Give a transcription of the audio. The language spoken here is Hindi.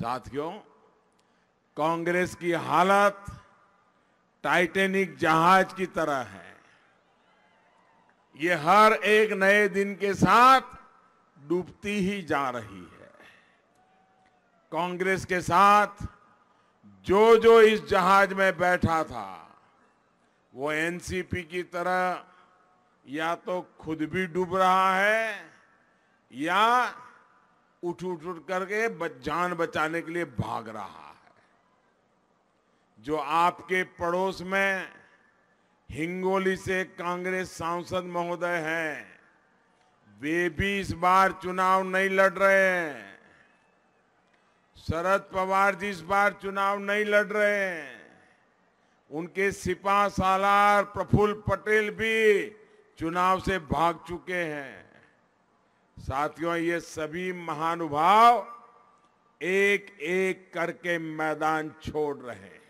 साथियों कांग्रेस की हालत टाइटेनिक जहाज की तरह है ये हर एक नए दिन के साथ डूबती ही जा रही है कांग्रेस के साथ जो जो इस जहाज में बैठा था वो एनसीपी की तरह या तो खुद भी डूब रहा है या उठ उठ उठ करके जान बचाने के लिए भाग रहा है जो आपके पड़ोस में हिंगोली से कांग्रेस सांसद महोदय हैं वे भी इस बार चुनाव नहीं लड़ रहे हैं शरद पवार जी इस बार चुनाव नहीं लड़ रहे हैं उनके सिपा सालार प्रफुल्ल पटेल भी चुनाव से भाग चुके हैं साथियों ये सभी महानुभाव एक एक करके मैदान छोड़ रहे हैं